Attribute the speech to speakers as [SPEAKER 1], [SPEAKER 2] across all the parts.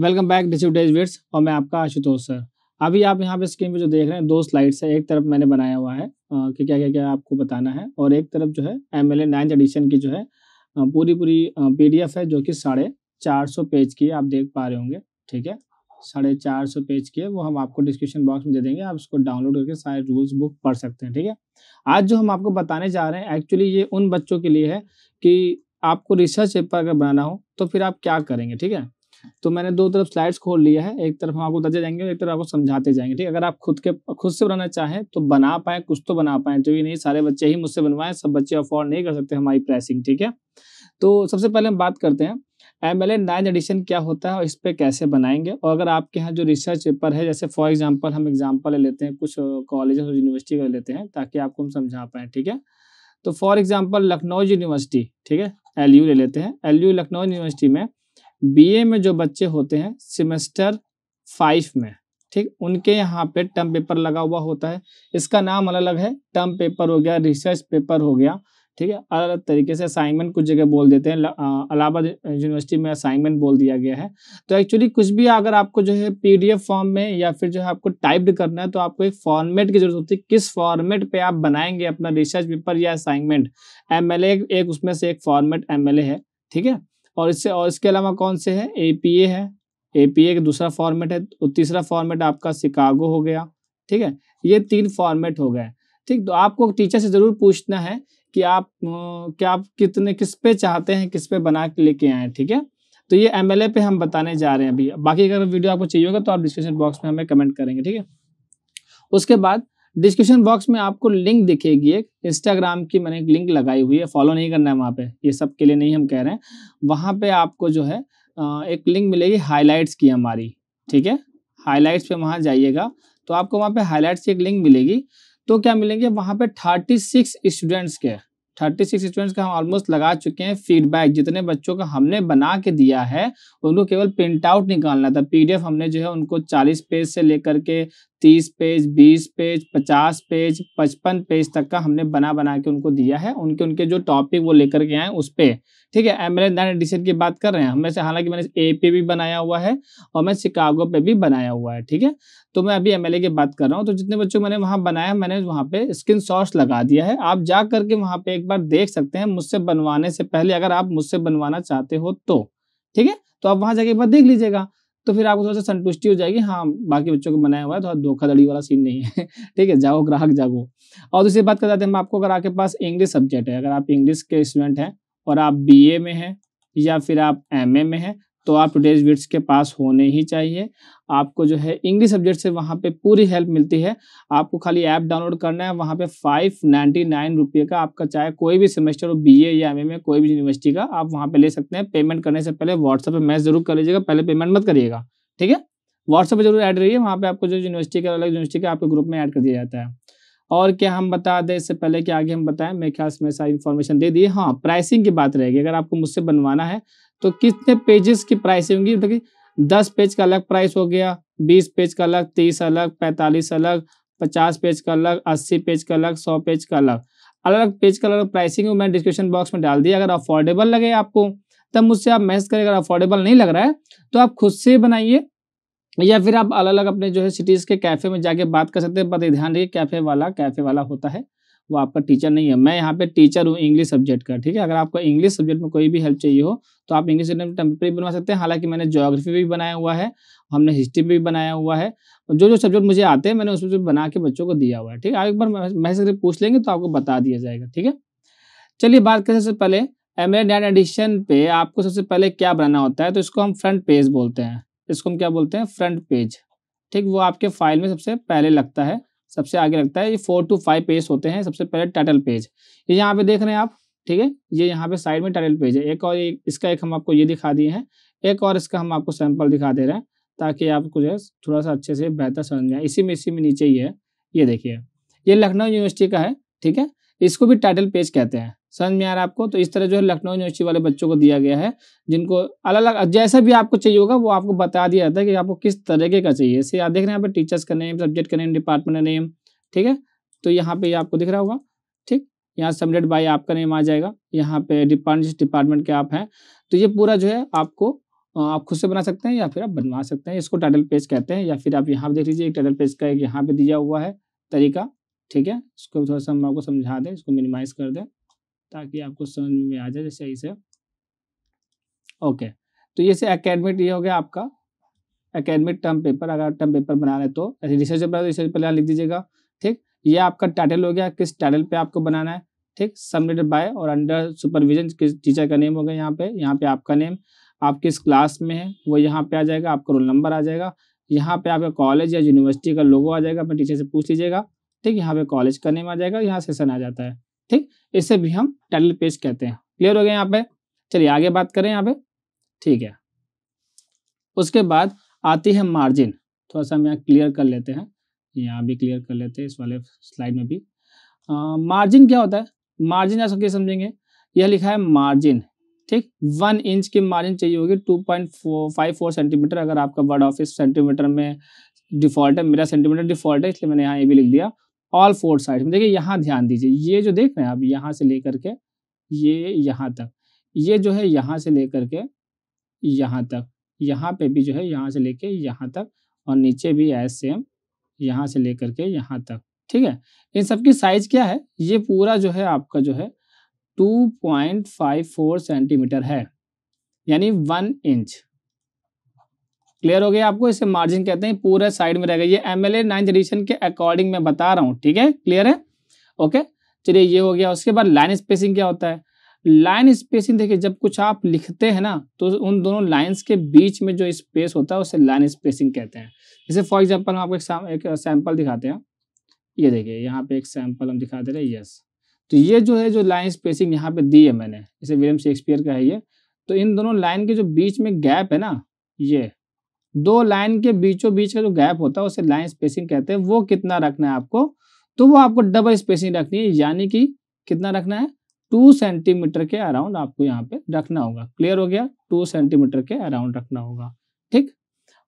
[SPEAKER 1] welcome back dish और मैं आपका आशुतोष सर अभी आप यहाँ पे स्क्रीन पे जो देख रहे हैं दो स्लाइड्स है एक तरफ मैंने बनाया हुआ है कि क्या क्या क्या आपको बताना है और एक तरफ जो है एम एल एडिशन की जो है पूरी पूरी पी है जो कि साढ़े चार सौ पेज की आप देख पा रहे होंगे ठीक है साढ़े चार सौ पेज की है वो हम आपको डिस्क्रिप्शन बॉक्स में दे देंगे आप उसको डाउनलोड करके सारे रूल्स बुक पढ़ सकते हैं ठीक है आज जो हम आपको बताने जा रहे हैं एक्चुअली ये उन बच्चों के लिए है कि आपको रिसर्च पेपर अगर बनाना हो तो फिर आप क्या करेंगे ठीक है तो मैंने दो तरफ स्लाइड्स खोल लिया है एक तरफ हम आपको बताते जाएंगे एक तरफ आपको समझाते जाएंगे ठीक अगर आप खुद के खुद से बनाना चाहें तो बना पाए कुछ तो बना पाए जो तो ये नहीं सारे बच्चे ही मुझसे बनवाएं सब बच्चे अफोर्ड नहीं कर सकते हमारी प्राइसिंग ठीक है तो सबसे पहले हम बात करते हैं एम एल नाइन एडिशन क्या होता है और इस पर कैसे बनाएंगे और अगर आपके यहाँ जो रिसर्च पेपर है जैसे फॉर एग्जाम्पल हम एग्जाम्पल ले लेते हैं कुछ कॉलेज और यूनिवर्सिटी का लेते हैं ताकि आपको हम समझा पाएँ ठीक है तो फॉर एग्जाम्पल लखनऊ यूनिवर्सिटी ठीक है एल ले लेते हैं एल लखनऊ यूनिवर्सिटी में बीए में जो बच्चे होते हैं सेमेस्टर फाइव में ठीक उनके यहाँ पे टर्म पेपर लगा हुआ होता है इसका नाम अलग अलग है टर्म पेपर हो गया रिसर्च पेपर हो गया ठीक है अलग अलग तरीके से असाइनमेंट कुछ जगह बोल देते हैं अलाहाबाद यूनिवर्सिटी में असाइनमेंट बोल दिया गया है तो एक्चुअली कुछ भी अगर आपको जो है पीडीएफ फॉर्म में या फिर जो है आपको टाइप्ड करना है तो आपको एक फॉर्मेट की जरूरत होती है किस फॉर्मेट पे आप बनाएंगे अपना रिसर्च पेपर या असाइनमेंट एम एक उसमें से एक फॉर्मेट एम है ठीक है और इससे और इसके अलावा कौन से हैं ए पी ए है ए पी ए का दूसरा फॉर्मेट है और तीसरा फॉर्मेट आपका शिकागो हो गया ठीक है ये तीन फॉर्मेट हो गए ठीक तो आपको टीचर से ज़रूर पूछना है कि आप क्या आप कितने किस पे चाहते हैं किस पे बना के लेके आए ठीक है तो ये एम पे हम बताने जा रहे हैं अभी बाकी अगर वीडियो आपको चाहिए होगा तो आप डिस्क्रिप्शन बॉक्स में हमें कमेंट करेंगे ठीक है उसके बाद डिस्क्रिप्शन बॉक्स में आपको लिंक दिखेगी एक इंस्टाग्राम की मैंने एक लिंक लगाई हुई है फॉलो नहीं करना है वहाँ पे ये सब के लिए नहीं हम कह रहे हैं वहाँ पे आपको जो है एक लिंक मिलेगी हाइलाइट्स की हमारी ठीक है हाइलाइट्स पे वहाँ जाइएगा तो आपको वहाँ पे हाईलाइट्स की एक लिंक मिलेगी तो क्या मिलेंगे वहाँ पे थर्टी सिक्स स्टूडेंट्स के थर्टी सिक्स स्टूडेंट्स का हम ऑलमोस्ट लगा चुके हैं फीडबैक जितने बच्चों का हमने बना के दिया है उनको केवल प्रिंट आउट निकालना था पीडीएफ हमने जो है उनको चालीस पेज से लेकर के तीस पेज बीस पेज पचास पेज पचपन पेज तक का हमने बना बना के उनको दिया है उनके उनके जो टॉपिक वो लेकर के आए उस पर ठीक है एमरेज दैन एडिशन की बात कर रहे हैं हमें से हालांकि मैंने ए पे भी बनाया हुआ है और मैं शिकागो पे भी बनाया हुआ है ठीक है तो मैं अभी एम की बात कर रहा हूँ तो जितने बच्चों मैंने वहाँ बनाया मैंने वहाँ पे स्क्रीन लगा दिया है आप जा करके वहाँ पे एक बार देख सकते हैं मुझसे बनवाने से पहले अगर आप मुझसे बनवाना चाहते हो तो ठीक है तो आप वहाँ जाके एक बार देख लीजिएगा तो फिर आपको थोड़ा सा संतुष्टि हो जाएगी हाँ बाकी बच्चों को बनाया हुआ है थोड़ा धोखाधड़ी वाला सीन नहीं है ठीक है जाओ ग्राहक जागो और दूसरी बात कर जाते हैं हम आपको अगर आपके पास इंग्लिश सब्जेक्ट है अगर आप इंग्लिश के स्टूडेंट हैं और आप बी में हैं या फिर आप एम में हैं तो आप टूडेज वीड्स के पास होने ही चाहिए आपको जो है इंग्लिश सब्जेक्ट से वहाँ पे पूरी हेल्प मिलती है आपको खाली ऐप डाउनलोड करना है वहाँ पे फाइव नाइन्टी नाइन रुपये का आपका चाहे कोई भी सेमेस्टर हो बीए या एमए में कोई भी यूनिवर्सिटी का आप वहाँ पे ले सकते हैं पेमेंट करने से पहले व्हाट्सएप पर मैसेज जरूर कर लीजिएगा पहले पेमेंट मत करिएगा ठीक है व्हाट्सएप पर जरूर ऐड रहिए वहाँ पर आपको जो यूनिवर्सिटी का अलग यूनिवर्सिटी का आपके ग्रुप में ऐड कर दिया जाता है और क्या हम बता दें इससे पहले कि आगे हम बताएं मेरे ख्याल में सारी इन्फॉर्मेशन दे दिए हाँ प्राइसिंग की बात रहेगी अगर आपको मुझसे बनवाना है तो कितने पेजेस की प्राइसिंग होगी देखिए दस पेज का अलग प्राइस हो गया बीस पेज का अलग तीस अलग पैंतालीस अलग पचास पेज का अलग अस्सी पेज का अलग सौ पेज का अलग अलग पेज का अलग प्राइसिंग मैं मैंने डिस्क्रिप्शन बॉक्स में डाल दिया अगर अफोर्डेबल लगे आपको तब मुझसे आप मैसेज करें अगर अफोर्डेबल नहीं लग रहा है तो आप खुद से बनाइए या फिर आप अलग अलग अपने जो है सिटीज़ के कैफ़े में जाके बात कर सकते हैं बट ध्यान रखिए कैफ़े वाला कैफ़े वाला होता है वो आपका टीचर नहीं है मैं यहाँ पे टीचर हूँ इंग्लिश सब्जेक्ट का ठीक है अगर आपको इंग्लिश सब्जेक्ट में कोई भी हेल्प चाहिए हो तो आप इंग्लिश सब्जेक्ट में टेम्प्रेरी बनवा सकते हैं हालांकि मैंने जोग्राफी भी बनाया हुआ है हमने हिस्ट्री भी बनाया हुआ है जो जो सब्जेक्ट मुझे आते हैं मैंने उसमें बना के बच्चों को दिया हुआ है ठीक है आप एक बार मैसेज पूछ लेंगे तो आपको बता दिया जाएगा ठीक है चलिए बात करें सबसे पहले एम एड एडिशन पे आपको सबसे पहले क्या बनाना होता है तो इसको हम फ्रंट पेज बोलते हैं इसको हम क्या बोलते हैं फ्रंट पेज ठीक वो आपके फाइल में सबसे पहले लगता है सबसे आगे लगता है ये फोर टू फाइव पेज होते हैं सबसे पहले टाइटल पेज ये यहाँ पे देख रहे हैं आप ठीक है ये यहाँ पे साइड में टाइटल पेज है एक और एक, इसका एक हम आपको ये दिखा दिए हैं एक और इसका हम आपको सैंपल दिखा दे रहे हैं ताकि आपको जो है थोड़ा सा अच्छे से बेहतर समझ जाए इसी में इसी में नीचे ही है ये देखिए ये लखनऊ यूनिवर्सिटी का है ठीक है इसको भी टाइटल पेज कहते हैं समझ में आ रहा है आपको तो इस तरह जो है लखनऊ यूनिवर्सिटी वाले बच्चों को दिया गया है जिनको अलग अलग जैसा भी आपको चाहिए होगा वो आपको बता दिया जाता है कि आपको किस तरीके का चाहिए इसे आप देख रहे हैं यहाँ पर टीचर्स का नेम सब्जेक्ट का नेम डिपार्टमेंट का नेम ठीक है तो यहाँ पे आपको दिख रहा होगा ठीक यहाँ सब्जेक्ट बाई आपका नेम आ जाएगा यहाँ पे डिपार्ट जिस डिपार्टमेंट के आप हैं तो ये पूरा जो है आपको आप खुद से बना सकते हैं या फिर आप बनवा सकते हैं इसको टाइटल पेज कहते हैं या फिर आप यहाँ पे देख लीजिए एक टाइटल पेज का एक यहाँ पे दिया हुआ है तरीका ठीक है इसको थोड़ा सा हम आपको समझा दें इसको मिनिमाइज कर दें ताकि आपको समझ में आ जाए सही से ओके तो ये से अकेडमिक ये हो गया आपका अकेडमिक टर्म पेपर अगर टर्म पेपर बना रहे तो ऐसे रिसर्च पेपर रिसर्च पेपर लिख दीजिएगा ठीक ये आपका टाइटल हो गया किस टाइटल पे आपको बनाना है ठीक सबमिटेड बाय और अंडर सुपरविजन किस टीचर का नेम हो गया यहाँ पे यहाँ पे आपका नेम आप किस क्लास में है वो यहाँ पे आ जाएगा आपका रोल नंबर आ जाएगा यहाँ पे आपका कॉलेज या यूनिवर्सिटी का लोगो आ जाएगा अपने टीचर से पूछ लीजिएगा ठीक यहाँ पे कॉलेज का नेम आ जाएगा यहाँ सेशन आ जाता है ठीक इसे भी हम टाइटल पेज कहते हैं क्लियर हो गया यहाँ पे चलिए आगे बात करें यहाँ पे ठीक है उसके बाद आती है मार्जिन थोड़ा सा हम यहाँ क्लियर कर लेते हैं यहाँ भी क्लियर कर लेते हैं इस वाले स्लाइड में भी मार्जिन क्या होता है मार्जिन आप सबके समझेंगे यह लिखा है मार्जिन ठीक वन इंच की मार्जिन चाहिए होगी two point five four centimetre अगर आपका वर्ड ऑफिस सेंटीमीटर में डिफॉल्ट है मेरा सेंटीमीटर डिफॉल्ट है इसलिए मैंने यहाँ ये भी लिख दिया ऑल फोर साइड में देखिए यहाँ ध्यान दीजिए ये जो देख रहे हैं आप यहाँ से लेकर के ये यहाँ तक ये जो है यहाँ से लेकर के यहाँ तक यहाँ पे भी जो है यहाँ से कर यहाँ तक और नीचे भी एज सेम यहाँ से लेकर के यहाँ तक ठीक है इन सब की साइज क्या है ये पूरा जो है आपका जो है फोर सेंटीमीटर है यानी वन इंच क्लियर हो गया आपको इसे मार्जिन कहते हैं पूरा साइड में रहेगा ये एम एल नाइन्थ एडिशन के अकॉर्डिंग मैं बता रहा हूँ ठीक है क्लियर है ओके चलिए ये हो गया उसके बाद लाइन स्पेसिंग क्या होता है लाइन स्पेसिंग देखिए जब कुछ आप लिखते हैं ना तो उन दोनों लाइंस के बीच में जो स्पेस होता है उसे लाइन स्पेसिंग कहते हैं जैसे फॉर एग्जांपल हम आपको एक, एक सैंपल दिखाते हैं ये देखिए यहाँ पे एक सैंपल हम दिखा दे रहे हैं यस तो ये जो है जो लाइन स्पेसिंग यहाँ पे दी है मैंने जैसे विलियम शेक्सपियर का है ये तो इन दोनों लाइन के जो बीच में गैप है ना ये दो लाइन के बीचों बीच का जो गैप होता है उसे लाइन स्पेसिंग कहते हैं वो कितना रखना है आपको तो वो आपको डबल स्पेसिंग रखनी है यानी कि कितना रखना है टू सेंटीमीटर के अराउंड आपको यहाँ पे रखना होगा क्लियर हो गया टू सेंटीमीटर के अराउंड रखना होगा ठीक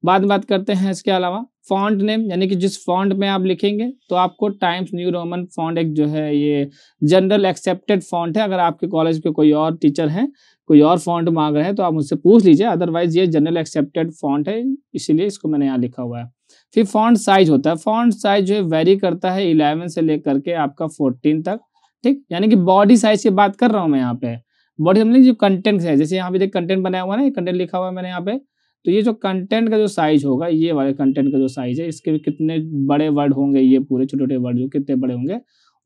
[SPEAKER 1] बाद में बात करते हैं इसके अलावा फॉन्ट नेम यानी कि जिस फॉन्ट में आप लिखेंगे तो आपको टाइम्स न्यू रोमन फॉन्ट एक जो है ये जनरल एक्सेप्टेड फॉन्ट है अगर आपके कॉलेज के कोई और टीचर हैं कोई और फॉन्ट मांग रहे हैं तो आप मुझसे पूछ लीजिए अदरवाइज ये जनरल एक्सेप्टेड फॉन्ट है इसीलिए इसको मैंने यहाँ लिखा हुआ है फिर फॉन्ट साइज होता है फॉन्ट साइज जो है वेरी करता है इलेवन से लेकर के आपका फोर्टीन तक ठीक यानी कि बॉडी साइज की बात कर रहा हूँ मैं यहाँ पे बॉडी जो कंटेंट है जैसे यहाँ पे देख कंटेंट बनाया हुआ है ना कंटेंट लिखा हुआ है मैंने यहाँ पे तो ये जो कंटेंट का जो साइज होगा ये वाले कंटेंट का जो साइज है इसके कितने बड़े वर्ड होंगे ये पूरे छोटे छोटे वर्ड जो कितने बड़े होंगे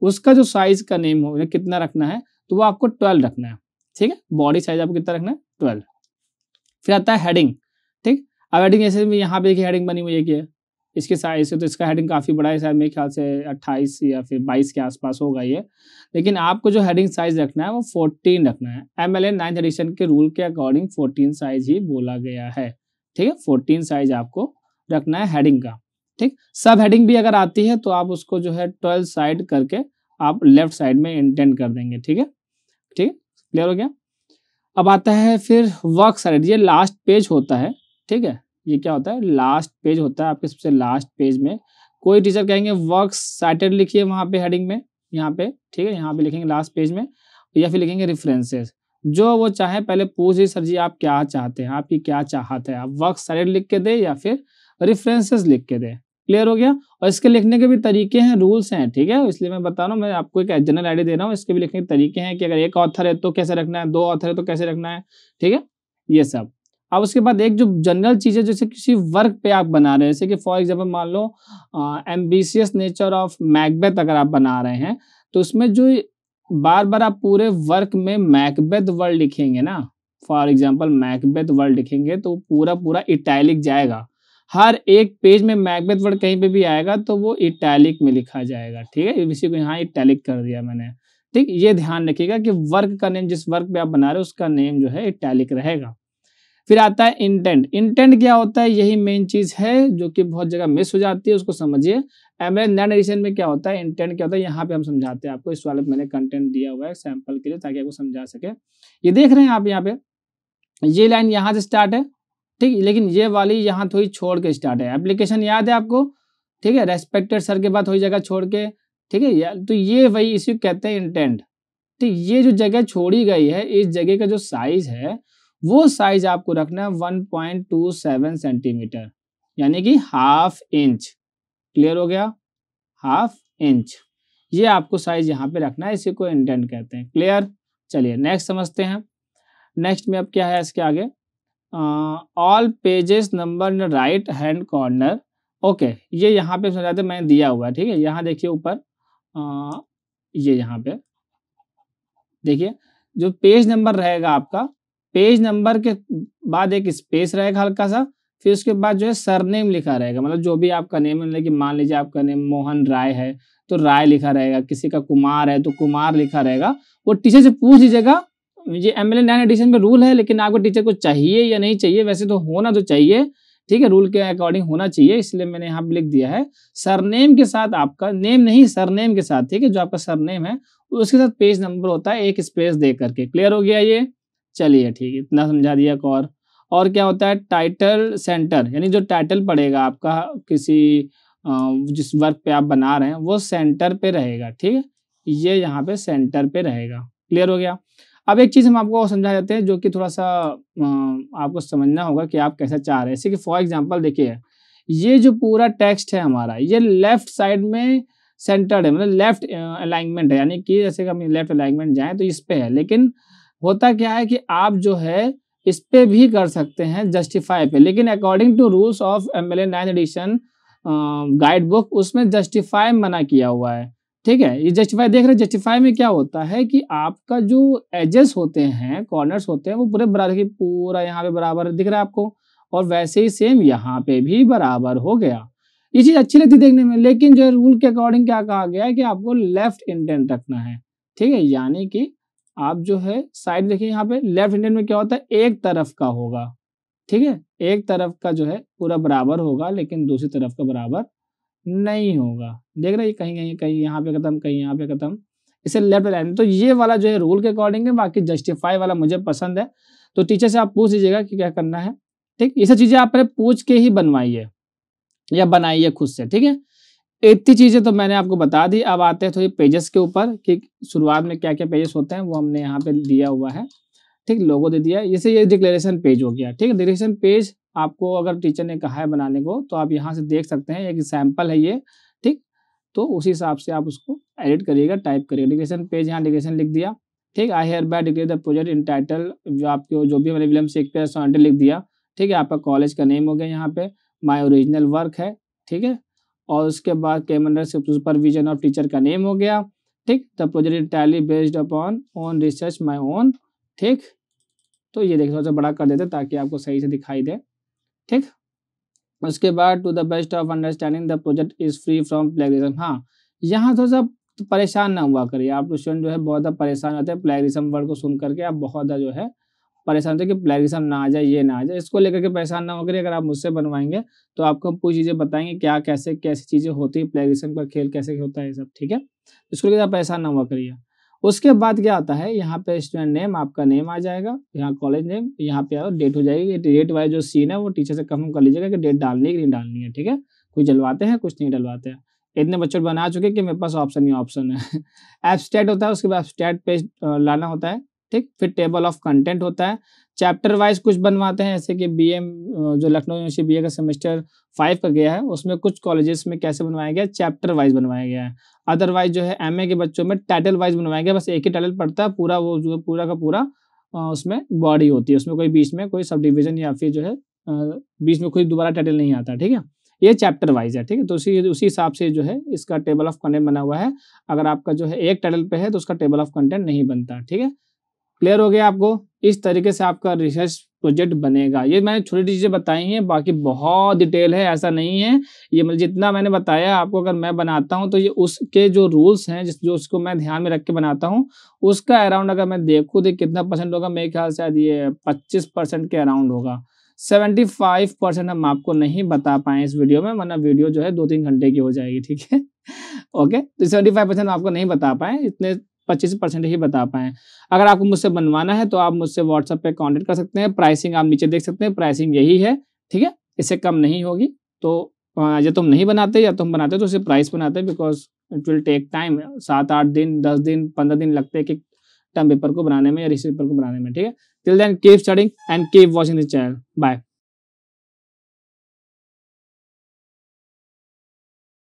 [SPEAKER 1] उसका जो साइज का नेम होगा कितना रखना है तो वो आपको ट्वेल्व रखना है ठीक है बॉडी साइज आपको कितना रखना है ट्वेल्व फिर आता है हेडिंग ठीक अब हेडिंग जैसे यहाँ पे देखिए हेडिंग बनी हुई है कि इसके साइज से तो इसका हेडिंग काफ़ी बड़ा है शायद मेरे ख्याल से अट्ठाईस या फिर बाईस के आसपास होगा ये लेकिन आपको जो हेडिंग साइज रखना है वो फोर्टीन रखना है एम एल नाइन्थ एडिशन के रूल के अकॉर्डिंग फोर्टीन साइज ही बोला गया है ठीक है फोर्टीन साइज आपको रखना है हेडिंग का ठीक सब हेडिंग भी अगर आती है तो आप उसको जो है ट्वेल्व साइड करके आप लेफ्ट साइड में इंटेंड कर देंगे ठीक है ठीक है क्लियर हो गया अब आता है फिर वर्क साइड ये लास्ट पेज होता है ठीक है ये क्या होता है लास्ट पेज होता है आपके सबसे लास्ट पेज में कोई टीचर कहेंगे वर्क साइटेड लिखिए वहाँ पे हेडिंग में यहाँ पे ठीक है यहाँ पे लिखेंगे लास्ट पेज में या फिर लिखेंगे रेफरेंसेस जो वो चाहे पहले पूछ ही सर जी आप क्या चाहते हैं आपकी क्या चाहत है आप वर्क साइड लिख के दे या फिर रेफरेंसेस लिख के दे क्लियर हो गया और इसके लिखने के भी तरीके हैं रूल्स हैं ठीक है इसलिए मैं बता रहा हूँ मैं आपको एक जनरल आइडिया दे रहा हूँ इसके भी लिखने के तरीके हैं कि अगर एक ऑथर है तो कैसे रखना है दो ऑथर है तो कैसे रखना है ठीक है ये सब अब उसके बाद एक जो जनरल चीज़ है जैसे किसी वर्क पे आप बना रहे हैं जैसे कि फॉर एग्जाम्पल मान लो एम्बिशियस नेचर ऑफ मैकबेथ अगर आप बना रहे हैं तो उसमें जो बार बार आप पूरे वर्क में मैकबेथ वर्ड लिखेंगे ना फॉर एग्जाम्पल मैकबेथ वर्ड लिखेंगे तो पूरा पूरा इटैलिक जाएगा हर एक पेज में मैकबेथ वर्ड कहीं पे भी आएगा तो वो इटैलिक में लिखा जाएगा ठीक है इसी को यहाँ इटैलिक कर दिया मैंने ठीक ये ध्यान रखिएगा कि वर्क का नेम जिस वर्क पे आप बना रहे हो उसका नेम जो है इटैलिक रहेगा फिर आता है इंटेंट इंटेंट क्या होता है यही मेन चीज है जो कि बहुत जगह मिस हो जाती है उसको समझिए एवरेज नैन एडिशन में क्या होता है इंटेंट क्या होता है यहाँ पे हम समझाते हैं आपको इस वाले मैंने कंटेंट दिया हुआ है सैंपल के लिए ताकि आपको समझा सके ये देख रहे हैं आप यहाँ पे ये लाइन यहाँ से स्टार्ट है ठीक लेकिन ये वाली यहाँ थोड़ी छोड़ के स्टार्ट है एप्लीकेशन याद है आपको ठीक है रेस्पेक्टेड सर के बाद थोड़ी जगह छोड़ के ठीक है तो ये वही इसी कहते हैं इंटेंट ठीक ये जो जगह छोड़ी गई है इस जगह का जो साइज है वो साइज आपको रखना है वन सेंटीमीटर यानी कि हाफ इंच क्लियर हो गया हाफ इंच ये आपको साइज यहाँ पे रखना है इसी को इंटेंट कहते हैं क्लियर चलिए नेक्स्ट समझते हैं नेक्स्ट में अब क्या है इसके आगे all pages number in right hand corner okay ये यहाँ पे समझाते मैंने दिया हुआ है ठीक है यहाँ देखिए ऊपर ये यहाँ पे देखिए जो पेज नंबर रहेगा आपका पेज नंबर के बाद एक स्पेस रहेगा हल्का सा फिर उसके बाद जो है सरनेम लिखा रहेगा मतलब जो भी आपका नेम है मतलब कि मान लीजिए आपका नेम मोहन राय है तो राय लिखा रहेगा किसी का कुमार है तो कुमार लिखा रहेगा वो टीचर से पूछ लीजिएगा ये एम एल नाइन एडिशन में रूल है लेकिन आपको टीचर को चाहिए या नहीं चाहिए वैसे तो होना तो चाहिए ठीक है रूल के अकॉर्डिंग होना चाहिए इसलिए मैंने यहाँ पर लिख दिया है सरनेम के साथ आपका नेम नहीं सरनेम के साथ ठीक है जो आपका सरनेम है उसके साथ पेज नंबर होता है एक स्पेस दे करके क्लियर हो गया ये चलिए ठीक है इतना समझा दिया एक और और क्या होता है टाइटल सेंटर यानी जो टाइटल पड़ेगा आपका किसी जिस वर्क पे आप बना रहे हैं वो सेंटर पे रहेगा ठीक है ये यहाँ पे सेंटर पे रहेगा क्लियर हो गया अब एक चीज़ हम आपको समझा जाते हैं जो कि थोड़ा सा आपको समझना होगा कि आप कैसा चाह रहे हैं जैसे कि फॉर एग्जाम्पल देखिए ये जो पूरा टेक्स्ट है हमारा ये लेफ्ट साइड में सेंटर्ड है मतलब लेफ्ट अलाइनमेंट है यानी कि जैसे कि हम लेफ्ट अलाइनमेंट जाएँ तो इस पर है लेकिन होता क्या है कि आप जो है इस पे भी कर सकते हैं जस्टिफाई पे लेकिन according to rules of M L A nine edition guide book उसमें जस्टिफाई मना किया हुआ है ठीक है ये जस्टिफाई देख रहे हैं जस्टिफाई में क्या होता है कि आपका जो एजेस होते हैं कॉर्नर्स होते हैं वो पूरे बराबर की पूरा यहाँ पे बराबर दिख रहा है आपको और वैसे ही सेम यहाँ पे भी बराबर हो गया ये चीज़ अच्छी लगती देखने में लेकिन जो रूल के अकॉर्डिंग क्या कहा गया है कि आपको लेफ्ट इंटेंट रखना है ठीक है यानी कि आप जो है साइड देखिए यहाँ पे लेफ्ट हैंडेड में क्या होता है एक तरफ का होगा ठीक है एक तरफ का जो है पूरा बराबर होगा लेकिन दूसरी तरफ का बराबर नहीं होगा देख रहे कहीं कहीं कहीं यहाँ पे खत्म कहीं यहाँ पे खत्म इसे लेफ्ट हैंड तो ये वाला जो है रूल के अकॉर्डिंग है बाकी जस्टिफाई वाला मुझे पसंद है तो टीचर से आप पूछ लीजिएगा कि क्या करना है ठीक ये सब चीज़ें आपने पूछ के ही बनवाइए या बनाइए खुद से ठीक है इतनी चीज़ें तो मैंने आपको बता दी अब आते हैं थोड़ी पेजेस के ऊपर कि शुरुआत में क्या क्या पेजेस होते हैं वो हमने यहाँ पे दिया हुआ है ठीक लोगों दे दिया जैसे ये डिक्लेरेशन पेज हो गया ठीक है डिक्लेरेशन पेज आपको अगर टीचर ने कहा है बनाने को तो आप यहाँ से देख सकते हैं एक सैम्पल है ये ठीक तो उसी हिसाब से आप उसको एडिट करिएगा टाइप करिएगा डिक्लेरेशन पेज यहाँ डिक्लेरेशन लिख दिया ठीक I hereby declare the project entitled जो आपके जो भी मैंने विलियम शेक्सपियर सोनेटेड लिख दिया ठीक है आपका कॉलेज का नेम हो गया यहाँ पे माई ओरिजिनल वर्क है ठीक है और उसके बाद कैमरा सुपरविजन ऑफ टीचर का नेम हो गया ठीक the project tally based upon own research my own ठीक तो ये देखो थोड़ा सा बड़ा कर देते ताकि आपको सही से दिखाई दे ठीक उसके बाद to the best of understanding the project is free from plagiarism हाँ यहाँ थोड़ा सा परेशान ना हुआ करिए आप स्टूडेंट जो है बहुत ज़्यादा परेशान रहते हैं प्लेगरिज्म वर्ड को सुन करके आप बहुत ज़्यादा जो है परेशान होते कि प्लेगिज्म ना आ जाए ये ना आ जाए इसको लेकर के परेशान ना होकर अगर आप मुझसे बनवाएंगे तो आपको हम पूरी चीज़ें बताएंगे क्या कैसे कैसी चीज़ें होती है प्लेगिज्म का खेल कैसे होता है सब ठीक है इसको लेकर परेशान ना हुआ करिए उसके बाद क्या आता है यहाँ पे स्टूडेंट नेम आपका नेम आ जाएगा यहाँ कॉलेज नेम यहाँ पे आओ डेट हो जाएगी डेट वाइज जो सीन है वो टीचर से कंफर्म कर लीजिएगा कि डेट डालनी है कि नहीं डालनी है ठीक है कुछ डलवाते हैं कुछ नहीं डलवाते हैं इतने बच्चों बना चुके कि मेरे पास ऑप्शन ही ऑप्शन है एब्सटैट होता है उसके बाद स्टेट पेज लाना होता है ठीक फिर टेबल ऑफ कंटेंट होता है चैप्टर वाइज कुछ बनवाते हैं जैसे कि बी जो लखनऊ यूनिवर्सिटी बी का सेमेस्टर फाइव का गया है उसमें कुछ कॉलेजेस में कैसे बनवाया गया चैप्टर वाइज बनवाया गया है अदरवाइज जो है एमए के बच्चों में टाइटल वाइज बनवाया गया बस एक ही टाइटल पढ़ता है पूरा वो जो पूरा का पूरा उसमें बॉडी होती है उसमें कोई बीच में कोई सब डिविजन या फिर जो है बीच में कोई दोबारा टाइटल नहीं आता ठीक है ये चैप्टर वाइज है ठीक है तो उसी उसी हिसाब से जो है इसका टेबल ऑफ कंटेंट बना हुआ है अगर आपका जो है एक टाइटल पे है तो उसका टेबल ऑफ कंटेंट नहीं बनता ठीक है क्लियर हो गया आपको इस तरीके से आपका रिसर्च प्रोजेक्ट बनेगा ये मैंने छोटी चीज़ें बताई हैं बाकी बहुत डिटेल है ऐसा नहीं है ये मतलब जितना मैंने बताया आपको अगर मैं बनाता हूँ तो ये उसके जो रूल्स हैं जिस जो उसको मैं ध्यान में रख के बनाता हूँ उसका अराउंड अगर मैं देखूँ तो कितना परसेंट होगा मेरे ख्याल से ये पच्चीस परसेंट के अराउंड होगा सेवेंटी फाइव परसेंट हम आपको नहीं बता पाए इस वीडियो में वरना वीडियो जो है दो तीन घंटे की हो जाएगी ठीक है ओके तो सेवेंटी फाइव परसेंट आपको नहीं बता पाए इतने पच्चीस परसेंट ही बता पाए अगर आपको मुझसे बनवाना है तो आप मुझसे व्हाट्सएप पे कांटेक्ट कर सकते हैं प्राइसिंग आप नीचे देख सकते हैं प्राइसिंग यही है ठीक है इससे कम नहीं होगी तो या तुम तो नहीं बनाते या तुम तो बनाते तो उसे प्राइस बनाते because it will take time सात आठ दिन दस दिन पंद्रह दिन लगते हैं कि टर्म पेपर को बनाने में या रिसर्च पेपर को बनाने में ठीक है till then keep studying and keep watching this channel bye